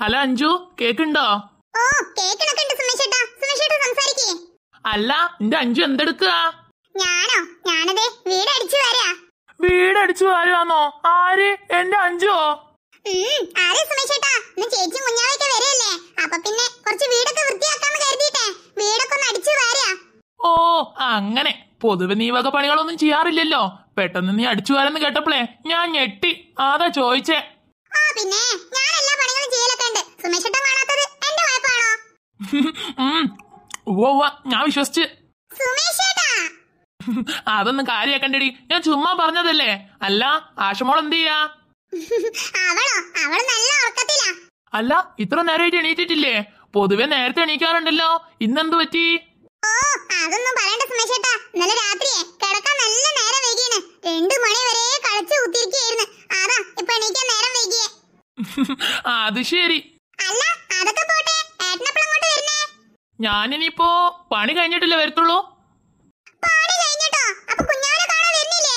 hello Anju കേക്കുണ്ടോ ഓ സംസാരിക്കേ അല്ല എന്റെ അഞ്ജു എന്തെടുക്കുക ഞാനോ ഞാനതേ വീട് വരാ വീട് വരാന്നോ ആര് എന്റെ അഞ്ജുവോ ആരെ പിന്നെ കുറച്ച് വീടൊക്കെ കരുതിയിട്ടേ വീടൊക്കെ ഒന്ന് ഓ അങ്ങനെ പൊതുവെ നീ വക പണികളൊന്നും ചെയ്യാറില്ലല്ലോ പെട്ടെന്ന് നീ അടിച്ചു വരാന്ന് കേട്ടപ്പോളെ ഞാൻ ഞെട്ടി ആതാ ചോദിച്ചേ പിന്നെ സുമേഷേട്ടൻ കാണാത്തത് എന്റെ ഞാൻ വിശ്വസിച്ച് സുമേഷേട്ടാ അതൊന്നും കാര്യാക്കണ്ടടി ഞാൻ ചുമ്മാ പറഞ്ഞതല്ലേ അല്ല ആശമോൾ എന്ത് ചെയ്യാ അവളോ അവൾ നല്ല അല്ല ഇത്ര നേരമായിട്ട് എണീറ്റിട്ടില്ലേ പൊതുവെ നേരത്തെ എണീക്കാറുണ്ടല്ലോ ഇന്നെന്ത് പറ്റി ഓ അതൊന്നും പറയണ്ട കിടക്കാൻ നല്ല മണി വരെ എണീക്കാൻ നേരം അത് ശരി അല്ല അതൊക്കെ പോട്ടെ ഏട്ടനെപ്പോഴും അങ്ങോട്ട് വരുന്നേ ഞാനിനിയിപ്പോ പണി കഴിഞ്ഞിട്ടില്ല വരത്തുള്ളൂ പണി കഴിഞ്ഞിട്ടോ അപ്പൊ കുഞ്ഞാനെ കാണാൻ വരുന്നില്ലേ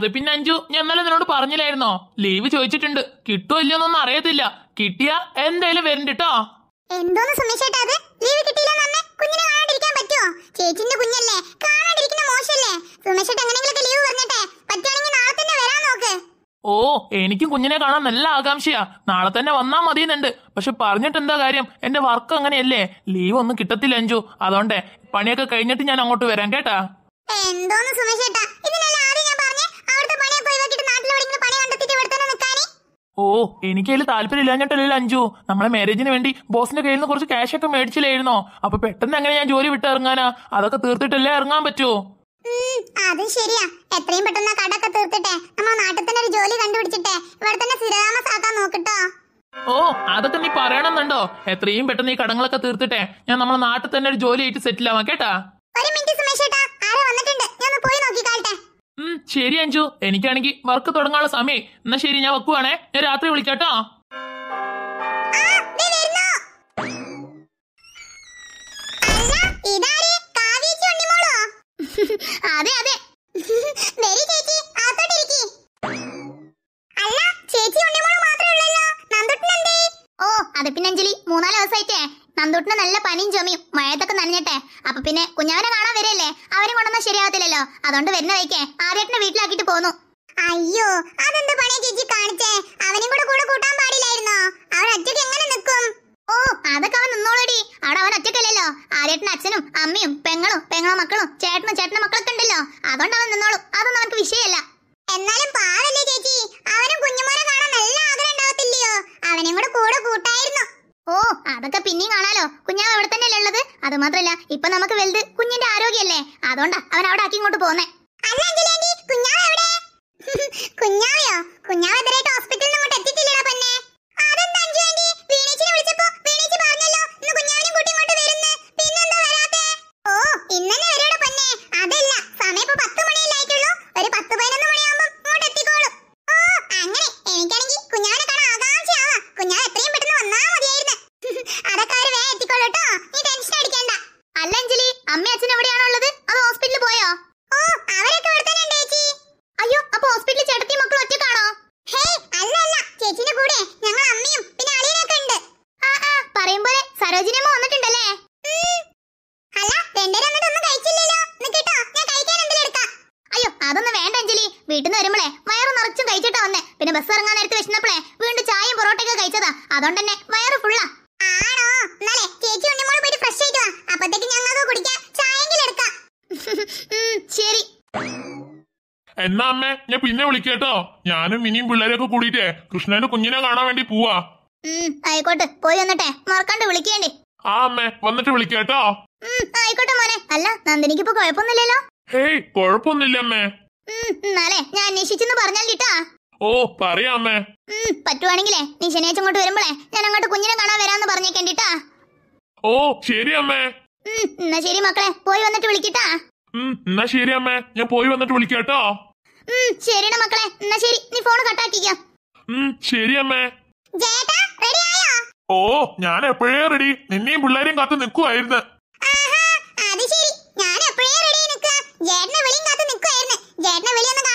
അത് പിന്നെ അഞ്ചു ഞാൻ ഇന്നലെ നിന്നോട് പറഞ്ഞില്ലായിരുന്നോ ലീവ് ചോദിച്ചിട്ടുണ്ട് കിട്ടുമോ ഇല്ലയോ എന്നൊന്നും അറിയത്തില്ല കിട്ടിയാ എന്തായാലും വരണ്ട കേട്ടോ എന്തോന്ന് സുമേഷേട്ടാ അത് ലീവ് കിട്ടിയില്ല അമ്മേ കുഞ്ഞിനെ കാണാണ്ടിരിക്കാൻ പറ്റുമോ ചേച്ചിന്റെ കുഞ്ഞല്ലേ കാണാണ്ടിരിക്കുന്ന മോശല്ലേ സുമേഷേട്ട് എങ്ങനെയെങ്കിലൊക്കെ ലീവ് പറഞ്ഞിട്ടെ പറ്റുകയാണെങ്കിൽ നാളെ തന്നെ വരാൻ നോക്ക് ഓ എനിക്കും കുഞ്ഞിനെ കാണാൻ നല്ല ആകാംക്ഷയാ നാളെ തന്നെ വന്നാ മതി എന്നുണ്ട് പക്ഷെ പറഞ്ഞിട്ട് എന്താ കാര്യം എന്റെ വർക്ക് അങ്ങനെയല്ലേ ലീവ് ഒന്നും കിട്ടത്തില്ല അഞ്ചു അതുകൊണ്ടേ പണിയൊക്കെ കഴിഞ്ഞിട്ട് ഞാൻ അങ്ങോട്ട് വരാം കേട്ടാ എന്തോന്ന് ആദ്യം ഞാൻ പണി ഓ എനിക്ക് അതിൽ താല്പര്യമില്ലാഞ്ഞിട്ടല്ലല്ലോ അഞ്ചു നമ്മളെ മാരേജിന് വേണ്ടി ബോസിന്റെ കയ്യിൽ നിന്ന് കുറച്ച് ക്യാഷ് ഒക്കെ മേടിച്ചില്ലായിരുന്നോ അപ്പൊ പെട്ടെന്ന് എങ്ങനെ ഞാൻ ജോലി വിട്ടിറങ്ങാനാ അതൊക്കെ തീർത്തിട്ടല്ലേ ഇറങ്ങാൻ പറ്റുമോ അത് ശരിയാ എത്രയും പെട്ടെന്ന് കടൊക്കെ തീർത്തിട്ടെ നമ്മ നാട്ടിൽ തന്നെ ഒരു ജോലി കണ്ടുപിടിച്ചിട്ടെ ഇവിടെ തന്നെ സ്ഥിരതാമസാക്കാൻ നോക്കട്ടോ ഓ അതൊക്കെ നീ പറയണമെന്നുണ്ടോ എത്രയും പെട്ടെന്ന് ഈ കടങ്ങളൊക്കെ തീർത്തിട്ടെ ഞാൻ നമ്മളെ നാട്ടിൽ തന്നെ ഒരു ജോലി ആയിട്ട് സെറ്റിൽ ആവാം കേട്ടാ ഒരു മിനിറ്റ് സുമേഷ് ആരോ വന്നിട്ടുണ്ട് ഞാൻ ഒന്ന് പോയി നോക്കിക്കാട്ടെ ഉം ശരി അഞ്ജു എനിക്കാണെങ്കിൽ വർക്ക് തുടങ്ങാനുള്ള സമയം എന്നാ ശരി ഞാൻ വെക്കുവാണേ ഞാൻ രാത്രി വിളിക്കാട്ടോ ആ വരുന്നു അതെ അതെ വരി ചേച്ചി അകത്തോട്ടിരിക്കി അല്ല ചേച്ചി ഉണ്ണിമോള് മാത്രമേ ഉള്ളല്ലോ നന്ദുട്ടനെന്തേ ഓ അത് പിന്നെ അഞ്ജലി മൂന്നാല് ദിവസമായിട്ടേ നന്ദൂട്ടിന് നല്ല പനിയും ചുമയും മഴയത്തൊക്കെ നനഞ്ഞിട്ടെ അപ്പൊ പിന്നെ കുഞ്ഞവനെ കാണാൻ വരല്ലേ അവരും കൊണ്ടൊന്നും ശരിയാവത്തില്ലല്ലോ അതുകൊണ്ട് വരുന്ന വൈക്കേ ആദ്യട്ടിനെ വീട്ടിലാക്കിട്ട് പോന്നു അയ്യോ അതെന്ത് പണി ചേച്ചി കാണിച്ചേ അവനും കൂടെ കൂടെ കൂട്ടാൻ പാടില്ലായിരുന്നോ അവൻ ഒറ്റയ്ക്ക് ലാലേട്ടൻ അച്ഛനും അമ്മയും പെങ്ങളും പെങ്ങള മക്കളും ചേട്ടനും ചേട്ടന്റെ മക്കളൊക്കെ ഉണ്ടല്ലോ അതുകൊണ്ട് അവൻ നിന്നോളും അതൊന്നും അവനക്ക് വിഷയമല്ല എന്നാലും പാടല്ലേ ചേച്ചി അവനും കുഞ്ഞുമോനെ കാണാൻ നല്ല ആഗ്രഹം ഉണ്ടാവത്തില്ലയോ അവനും കൂടെ കൂടെ കൂട്ടായിരുന്നു ഓ അതൊക്കെ പിന്നെയും കാണാലോ കുഞ്ഞാവ് അവിടെ തന്നെയല്ലേ ഉള്ളത് അത് മാത്രല്ല ഇപ്പൊ നമുക്ക് വലുത് കുഞ്ഞിന്റെ ആരോഗ്യമല്ലേ അതുകൊണ്ടാ അവൻ അവിടെ ആക്കി ഇങ്ങോട്ട് പോന്നെ പിന്നെ ബസ് ഇറങ്ങാൻ നേരത്തെ വിശന്നപ്പോഴേ വീണ്ടും ചായയും പൊറോട്ടയൊക്കെ കഴിച്ചതാ അതുകൊണ്ട് തന്നെ വയറ് ഫുള്ളാ ആണോ എന്നാലേ ചേച്ചി ഉണ്ണിമോള് പോയിട്ട് ഫ്രഷ് ആയിട്ട് വാ അപ്പത്തേക്ക് ഞങ്ങൾക്ക് കുടിക്കാൻ ചായെങ്കിലും എടുക്കാം ശരി എന്നാ അമ്മേ ഞാൻ പിന്നെ വിളിക്കേട്ടോ ഞാനും മിനിയും പിള്ളേരൊക്കെ കൂടിയിട്ടേ കൃഷ്ണന്റെ കുഞ്ഞിനെ കാണാൻ വേണ്ടി പോവാ ആയിക്കോട്ടെ പോയി വന്നിട്ടെ മറക്കാണ്ട് വിളിക്കേണ്ടി ആ അമ്മേ വന്നിട്ട് വിളിക്കേട്ടോ ആയിക്കോട്ടെ മോനെ അല്ല നന്ദിനിക്ക് ഇപ്പൊ കുഴപ്പമൊന്നുമില്ലല്ലോ ഹേയ് കുഴപ്പമൊന്നുമില്ല അമ്മേ എന്നാലേ ഞാൻ അന്വേഷിച്ചെന്ന് പറഞ്ഞാൽ കിട്ടാ ഓ പറയാമേ പറ്റുവാണെങ്കിലേ നീ ശനിയാഴ്ച അങ്ങോട്ട് വരുമ്പോളേ ഞാൻ അങ്ങോട്ട് കുഞ്ഞിനെ കാണാൻ വരാന്ന് പറഞ്ഞേക്കണ്ടിട്ടാ ഓ ശരി അമ്മേ എന്നാ ശരി മക്കളെ പോയി വന്നിട്ട് വിളിക്കട്ടാ എന്നാ ശരി അമ്മേ ഞാൻ പോയി വന്നിട്ട് വിളിക്കാട്ടോ ശരിടാ മക്കളെ എന്നാ ശരി നീ ഫോൺ കട്ടാക്കിക്കോ ശരി അമ്മേ ഓ ഞാൻ എപ്പോഴേ റെഡി നിന്നെയും പിള്ളേരെയും കാത്തു നിൽക്കുവായിരുന്നു അത് ശരി ഞാൻ എപ്പോഴേ റെഡി നിൽക്കുക ജേട്ടനെ വിളിയും കാത്തു നിൽക്കുവായിരുന്നു ജേട്ടനെ വിളിയൊന്നും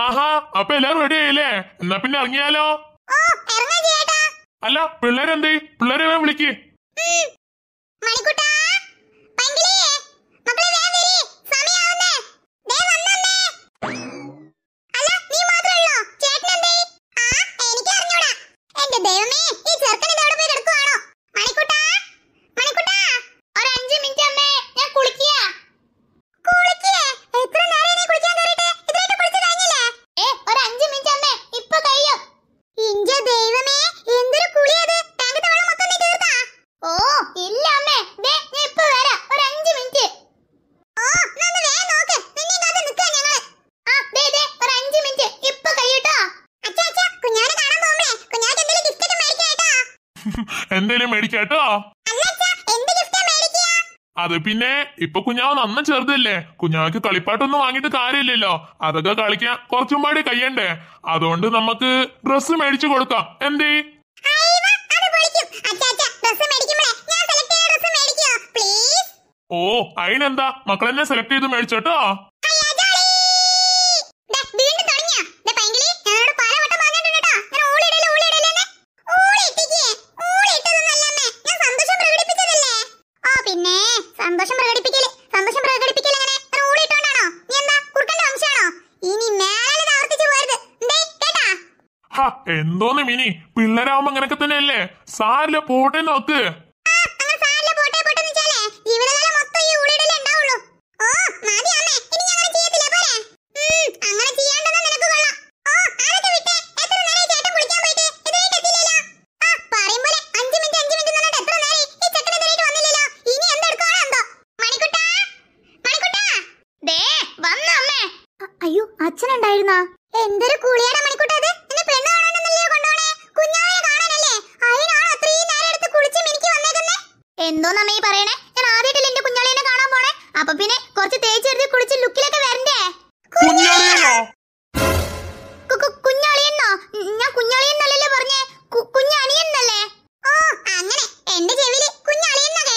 ആഹാ അപ്പൊ എല്ലാരും റെഡി ആയില്ലേ എന്നാ പിന്നെ ഇറങ്ങിയാലോ അല്ല പിള്ളേരെന്ത് പിള്ളേരെ വിളിക്ക് മണിക്കുട്ടാ അത് പിന്നെ ഇപ്പൊ കുഞ്ഞാവ് നന്ന ചെറുതല്ലേ കുഞ്ഞാവക്ക് കളിപ്പാട്ടൊന്നും വാങ്ങിയിട്ട് കാര്യമില്ലല്ലോ അതൊക്കെ കളിക്കാൻ കുറച്ചും പാടി കഴിയണ്ടേ അതുകൊണ്ട് നമുക്ക് ഡ്രസ്സ് മേടിച്ചു കൊടുക്കാം എന്തേ ഓ അതിനെന്താ മക്കളെന്നെ സെലക്ട് ചെയ്ത് മേടിച്ചോട്ടോ സന്തോഷം പ്രകടിപ്പിക്കല് സന്തോഷം പ്രകടിപ്പിക്കല് ഇങ്ങനെ റൂളിട്ടോണ്ടാണോ നീ എന്താ കുറുക്കന്റെ വംശാണോ ഇനി മേലെ ആവർത്തിച്ചു പോരുത് കേട്ടാ എന്തോന്ന് മിനി പിള്ളേരാവുമ്പോ അങ്ങനൊക്കെ തന്നെയല്ലേ സാരില്ല പോട്ടെ നോക്ക് എന്തോ നമ്മ പറയണേ ഞാൻ ആദ്യമായിട്ട് എന്റെ കുഞ്ഞാളിനെ കാണാൻ പോണേ അപ്പൊ പിന്നെ കുറച്ച് തേച്ച് എടുത്ത് കുളിച്ച് ലുക്കിലൊക്കെ വരണ്ടേ കുഞ്ഞാളിയെന്നോ ഞാൻ കുഞ്ഞാളിയെന്നല്ലേ പറഞ്ഞേ കുഞ്ഞാണിയെന്നല്ലേ ഓ അങ്ങനെ എന്റെ ചെവിയില് കുഞ്ഞാളിയെന്നൊക്കെ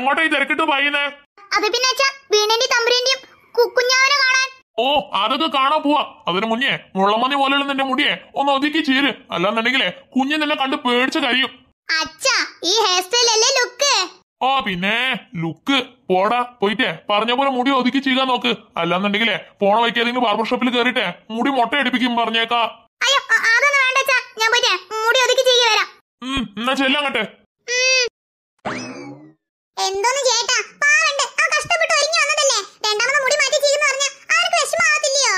എങ്ങോട്ടാ ഈ തിരക്കിട്ട് പായുന്നേ അത് പിന്നെ അച്ഛാ വീണേന്റെ തമ്പുരേന്റെയും കുഞ്ഞാവനെ കാണാൻ ഓ അതൊക്കെ കാണാൻ പോവാ അതിന് മുന്നേ മുള്ളമന്നി പോലെയുള്ള നിന്റെ മുടിയെ ഒന്ന് ഒതുക്കി ചീര് അല്ലാന്നുണ്ടെങ്കിലേ കുഞ്ഞു നിന്നെ കണ്ട് പേടിച്ച് കഴിയും അച്ഛാ ഈ ഹെയർ സ്റ്റൈൽ അല്ലേ ലുക്ക് ഓ പിന്നെ ലുക്ക് പോടാ പോയിട്ടേ പറഞ്ഞ പോലെ മുടി ഒതുക്കി ചെയ്യാൻ നോക്ക് അല്ലാന്നുണ്ടെങ്കിലേ പോണ വഴിക്ക് ഏതെങ്കിലും ബാർബർ ഷോപ്പിൽ കയറിട്ടെ മുടി മുട്ട അടിപ്പിക്കും പറഞ്ഞേക്കാ അയ്യോ വേണ്ട ഞാൻ മുടി ഒതുക്കി ചെയ്യാൻ വരാം ഉം എന്നാ ചെല്ലങ്ങട്ടെ എന്തോന്ന് ചേട്ടാ പാവണ്ട് ആ കഷ്ടപ്പെട്ട് ഒരുങ്ങി വന്നതല്ലേ രണ്ടാമത് മുടി മാറ്റി ചെയ്യുന്ന പറഞ്ഞ ആർക്ക് വിഷമാവത്തില്ലയോ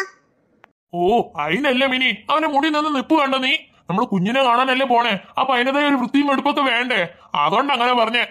ഓ അതിനല്ല മിനി അവന്റെ മുടി നിന്ന് നിപ്പ് കണ്ട നീ നമ്മൾ കുഞ്ഞിനെ കാണാനല്ലേ പോണേ അപ്പൊ അതിൻ്റെതായ ഒരു വൃത്തിയും എടുപ്പൊക്കെ വേണ്ടേ അതുകൊണ്ട് അങ്ങനെ പറഞ്ഞേ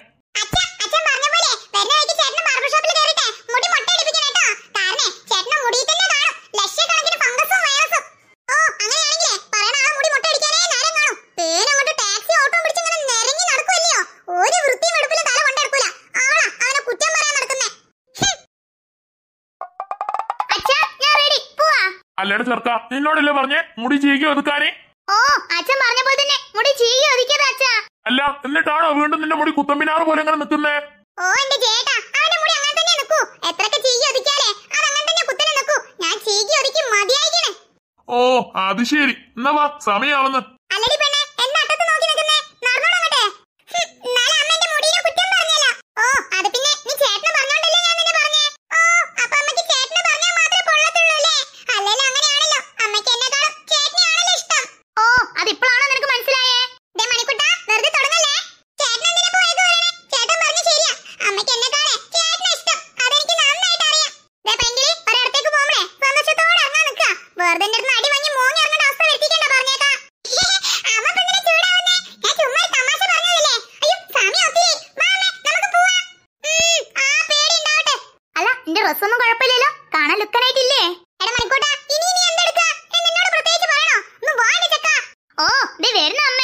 അല്ലട ചെറുക്ക നിന്നോടല്ലേ പറഞ്ഞേ മുടി ചീകി ഒതുക്കാനേ ഓ അച്ഛൻ പറഞ്ഞ പോലെ തന്നെ മുടി ചീകി ഒതുക്കിയത് അച്ഛാ അല്ല എന്നിട്ടാണോ വീണ്ടും നിന്റെ മുടി കുത്തമ്പിനാറ് പോലെ അങ്ങനെ നിൽക്കുന്നേ ഓ എന്റെ ചേട്ടാ അവന്റെ മുടി അങ്ങനെ തന്നെ നിൽക്കൂ എത്രയൊക്കെ ചീകി ഒതുക്കിയാലേ അത് അങ്ങനെ തന്നെ കുത്തനെ നിൽക്കൂ ഞാൻ ചീകി ഒതുക്കി മതിയായിക്കണേ ഓ അത് ശരി എന്നാ വാ സമയാവുന്നു തരുന്ന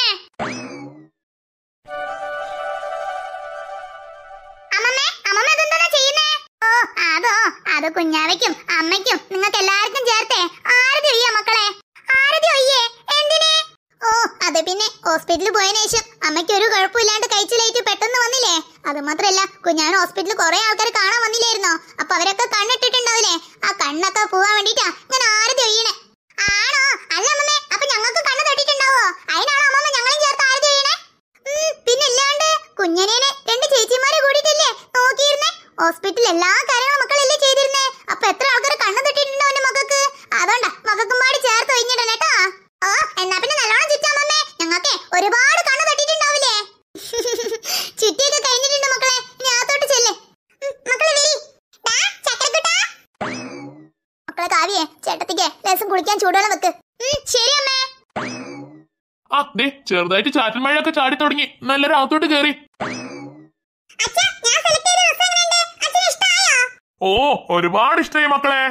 അമ്മേ അമ്മമ്മ ചെയ്യുന്നേ ഓ അതോ അത് കുഞ്ഞാവയ്ക്കും അമ്മയ്ക്കും നിങ്ങൾക്ക് എല്ലാവർക്കും ചേർത്തേ ആരതി ഒയ്യ മക്കളെ ആരതി ഒയ്യേ എന്തിനേ ഓ അത് പിന്നെ ഹോസ്പിറ്റലിൽ പോയ ശേഷം അമ്മയ്ക്ക് ഒരു കുഴപ്പമില്ലാണ്ട് കഴിച്ചിലേറ്റ് പെട്ടെന്ന് വന്നില്ലേ അത് മാത്രല്ല കുഞ്ഞാണ് ഹോസ്പിറ്റലിൽ കുറെ ആൾക്കാർ കാണാൻ വന്നില്ലായിരുന്നോ അപ്പൊ അവരൊക്കെ കണ്ണിട്ടിട്ടുണ്ടാവും ചുറ്റിയൊക്കെ കഴിഞ്ഞിട്ടുണ്ട് മക്കളെ ഇനി അകത്തോട്ട് ചെല്ലേ മക്കളെ വരി മക്കളെ കാവിയെ ചേട്ടത്തിക്ക് ലസം കുളിക്കാൻ ചൂടുവെള്ളം വെക്ക് ശരി അമ്മേ ആ ചെറുതായിട്ട് ചാറ്റൽ മഴയൊക്കെ ചാടി തുടങ്ങി നല്ലൊരു അകത്തോട്ട് കേറി ഓ ഒരുപാട് ഇഷ്ടമായി മക്കളെ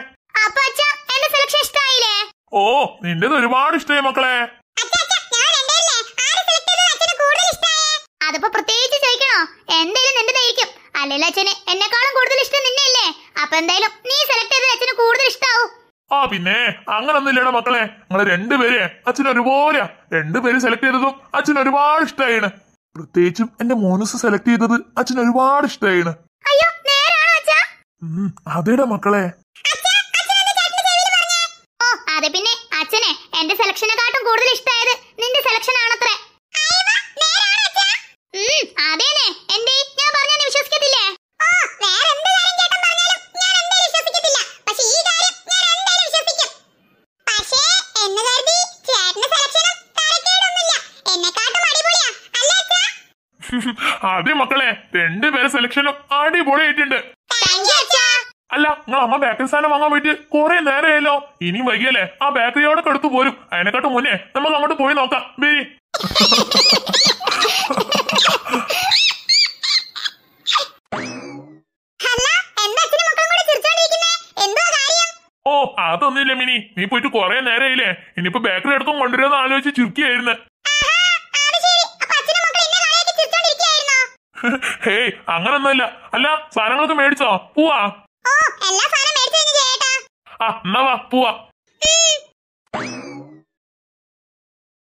അപ്പൊ അച്ഛാ സെലക്ഷൻ ഇഷ്ടായില്ലേ ഓ നിന്റേത് ഒരുപാട് ഇഷ്ടമായി മക്കളെ എന്തായാലും നിന്റേതായിരിക്കും അല്ലെങ്കിൽ അച്ഛനെ എന്നെക്കാളും കൂടുതൽ ഇഷ്ടം നിന്നെയല്ലേ അപ്പൊ എന്തായാലും നീ സെലക്ട് ചെയ്ത അച്ഛന് കൂടുതൽ ഇഷ്ടാവൂ ആ പിന്നെ അങ്ങനൊന്നുമില്ലടാ മക്കളെ നിങ്ങള് രണ്ടുപേരെ അച്ഛനൊരുപോലെ രണ്ടുപേര് സെലക്ട് ചെയ്തതും അച്ഛൻ ഒരുപാട് ഇഷ്ടമായിണ് പ്രത്യേകിച്ചും എന്റെ മോനസ് സെലക്ട് ചെയ്തത് അച്ഛൻ ഒരുപാട് ഇഷ്ടമായിണ് അതേടാ മക്കളെ അതെ പിന്നെ അച്ഛനെ എന്റെ സെലക്ഷനെക്കാട്ടും കൂടുതൽ ഇഷ്ടമായത് നിന്റെ സെലക്ഷൻ ആണത്രേ ഞാൻ ഓ വേറെ കാര്യം പറഞ്ഞാലും ഞാൻ പക്ഷേ ഈ കാര്യം ഞാൻ വിശ്വസിക്കും പക്ഷേ അതെ മക്കളെ രണ്ടുപേരെ സെലക്ഷനും അടിപൊളിയായിട്ടുണ്ട് അല്ല നിങ്ങൾ അമ്മ ബേക്കറി സാധനം വാങ്ങാൻ പോയിട്ട് കൊറേ നേരമായല്ലോ ഇനിയും വൈകിയല്ലേ ആ ബേക്കറിയോടൊക്കെ എടുത്തു പോരും അതിനെക്കാട്ടും മുന്നേ നമുക്ക് അങ്ങോട്ട് പോയി നോക്കാം ബേ ഓ അതൊന്നുമില്ല മിനി നീ പോയിട്ട് കൊറേ നേരമായില്ലേ ഇനിയിപ്പോ ബേക്കറി എടുത്തും കൊണ്ടുവരുമെന്ന് ആലോചിച്ച് ചുരുക്കിയായിരുന്നു ഹേയ് അങ്ങനൊന്നുമില്ല അല്ല സാധനങ്ങളൊക്കെ മേടിച്ചോ പോവാ ആ എന്നാ വാ പോവാ